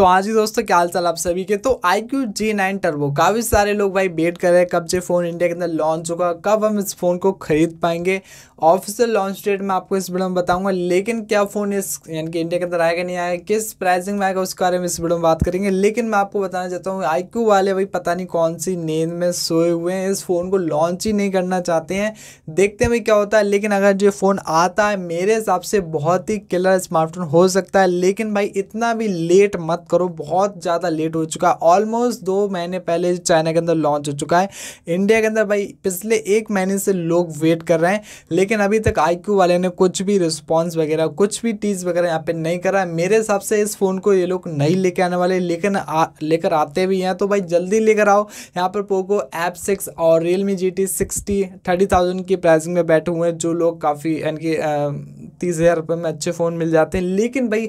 तो आज ही दोस्तों क्या हाल चाल आप सभी के तो iQOO G nine turbo काफ़ी सारे लोग भाई वेट कर रहे हैं कब से फ़ोन इंडिया के अंदर लॉन्च होगा कब हम इस फ़ोन को खरीद पाएंगे ऑफिशियल लॉन्च डेट मैं आपको इस वीडियो में बताऊंगा लेकिन क्या फ़ोन इस यानी कि इंडिया के अंदर आएगा नहीं आएगा किस प्राइसिंग में आएगा उसके बारे में इस वीडियो में बात करेंगे लेकिन मैं आपको बताना चाहता हूँ आई क्यू वाले भाई पता नहीं कौन सी नींद में सोए हुए हैं इस फ़ोन को लॉन्च ही नहीं करना चाहते हैं देखते हैं भाई क्या होता है लेकिन अगर ये फ़ोन आता है मेरे हिसाब से बहुत ही किलर स्मार्टफोन हो सकता है लेकिन भाई इतना भी लेट मत करो बहुत ज़्यादा लेट हो चुका है ऑलमोस्ट दो महीने पहले चाइना के अंदर लॉन्च हो चुका है इंडिया के अंदर भाई पिछले एक महीने से लोग वेट कर रहे हैं लेकिन अभी तक आई वाले ने कुछ भी रिस्पॉन्स वगैरह कुछ भी टीज वगैरह यहाँ पर नहीं करा है मेरे हिसाब से इस फ़ोन को ये लोग नहीं लेके आने वाले लेकिन लेकर आते भी हैं तो भाई जल्दी लेकर आओ यहाँ पर पोको एप सिक्स और Realme G T sixty thirty thousand की प्राइसिंग में बैठे हुए हैं जो लोग काफ़ी यानी कि तीस हज़ार रुपये में अच्छे फ़ोन मिल जाते हैं लेकिन भाई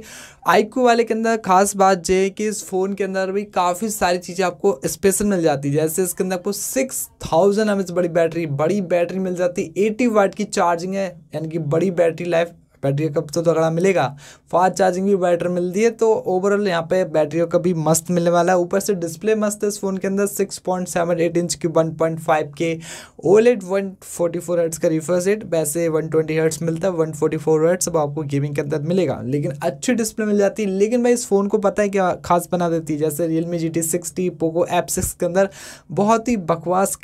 आईक्यू वाले के अंदर खास बात यह है कि इस फ़ोन के अंदर भाई काफ़ी सारी चीज़ें आपको स्पेशल मिल जाती है जैसे इसके अंदर आपको सिक्स थाउजेंड एम बड़ी बैटरी बड़ी बैटरी मिल जाती है एटी वाट की चार्जिंग है यानी कि बड़ी बैटरी लाइफ बैटरी बैकअप तो तगड़ा मिलेगा फास्ट चार्जिंग भी बैटर मिलती है तो ओवरऑल यहाँ पे बैटरी बैकअप भी मस्त मिलने वाला है ऊपर से डिस्प्ले मस्त है इस फ़ोन के अंदर six point seven eight inch की one point five K OLED one forty four hertz का रिफ्रेश रेट वैसे वन ट्वेंटी हर्ट्स मिलता है वन फोर्टी फोर हर्ट्स अब आपको गेमिंग के अंदर मिलेगा लेकिन अच्छी डिस्प्ले मिल जाती है लेकिन भाई इस फ़ोन को पता है क्या खास बना देती है जैसे Realme G T sixty Poco F six के अंदर बहुत ही बकवास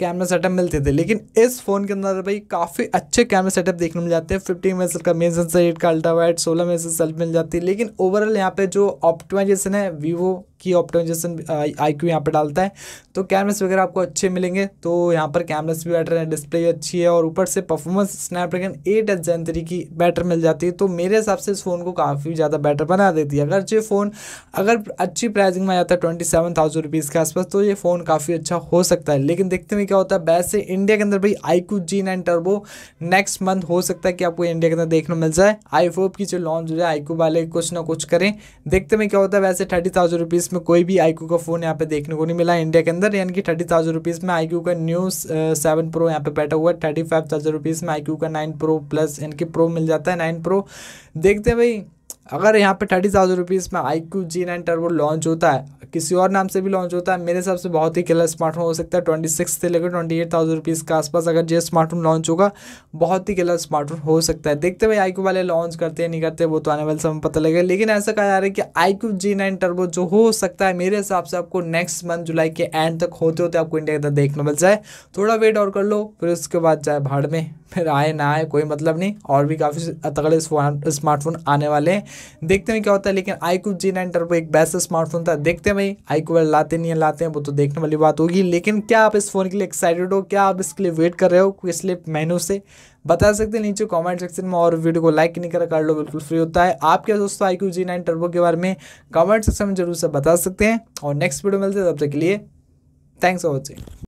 कैमरा सेटअप मिलते थे लेकिन इस फ़ोन के अंदर भाई काफ़ी अच्छे कैमरा सेटअप देखने मिल जाते हैं फिफ्टीन मेसल का मेन सेंसर एट का अल्ट्रा वाइड सोलह मेसल सेल्फ मिल जाती है लेकिन ओवरऑल यहाँ पे जो ऑप्टिमाइजेशन है वीवो की ऑप्टोमाइजेशन आई क्यू यहाँ पर डालता है तो कैमरास वगैरह आपको अच्छे मिलेंगे तो यहाँ पर कैमरास भी बेटर है डिस्प्ले भी अच्छी है और ऊपर से performance Snapdragon eight H gen three की बैटर मिल जाती है तो मेरे हिसाब से इस फ़ोन को काफ़ी ज़्यादा बेटर बना देती है अगर ये फ़ोन अगर अच्छी प्राइसिंग में आ जाता है ट्वेंटी सेवन थाउजेंड रुपीज़ के आसपास तो ये फ़ोन काफ़ी अच्छा हो सकता है लेकिन देखते हुए क्या होता है वैसे इंडिया के अंदर भाई iQOO G nine turbo next month हो सकता है कि आपको इंडिया के अंदर देखने मिल जाए आई की जो लॉन्च हो जाए आई वाले कुछ ना कुछ करें देखते में क्या होता है वैसे थर्टी थाउजेंड रुपीज़ इसमें कोई भी आई का फ़ोन यहाँ पे देखने को नहीं मिला इंडिया के अंदर यानी कि थर्टी थाउजेंड रुपीज़ में आई का न्यू सेवन प्रो यहाँ पे बैठा हुआ है थर्टी फाइव थाउजेंड रुपीज़ में आई का नाइन प्रो प्लस यानी कि प्रो मिल जाता है नाइन प्रो देखते हैं भाई अगर यहाँ पे थर्टी थाउजेंड रुपीज़ में iQOO G nine turbo launch होता है किसी और नाम से भी लॉन्च होता है मेरे हिसाब से बहुत ही किलर स्मार्टफोन हो सकता है ट्वेंटी सिक्स से लेकर ट्वेंटी एट थाउजेंड रुपीज़ के आसपास अगर ये स्मार्टफोन लॉन्च होगा बहुत ही किलर स्मार्टफोन हो सकता है देखते भाई आई क्यू वाले लॉन्च करते हैं नहीं करते वो तो आने वाले समय पता लगेगा लेकिन ऐसा कहा जा रहा है कि iQOO G nine turbo जो हो सकता है मेरे हिसाब से आपको नेक्स्ट मंथ जुलाई के एंड तक होते होते आपको इंडिया के अंदर देखने मिल जाए थोड़ा वेट और कर लो फिर उसके बाद जाए भाड़ में फिर आए ना आए कोई मतलब नहीं और भी काफ़ी तगड़े स्मार्टफोन आने वाले हैं देखते हैं क्या होता है लेकिन आईकू जी नाइन टर्बो एक बेस्ट स्मार्टफोन था देखते हैं भाई आईकू वाले लाते नहीं है लाते हैं वो तो देखने वाली बात होगी लेकिन क्या आप इस फ़ोन के लिए एक्साइटेड हो क्या आप इसके लिए वेट कर रहे हो किस लिए मेनू से बता सकते हैं नीचे कमेंट सेक्शन में और वीडियो को लाइक नहीं करा कर लो बिल्कुल फ्री होता है आप क्या दोस्तों iQOO G nine turbo के बारे में कमेंट सेक्शन में जरूर से बता सकते हैं और नेक्स्ट वीडियो मिलते हैं तब तक के लिए थैंक्स फॉर वॉचिंग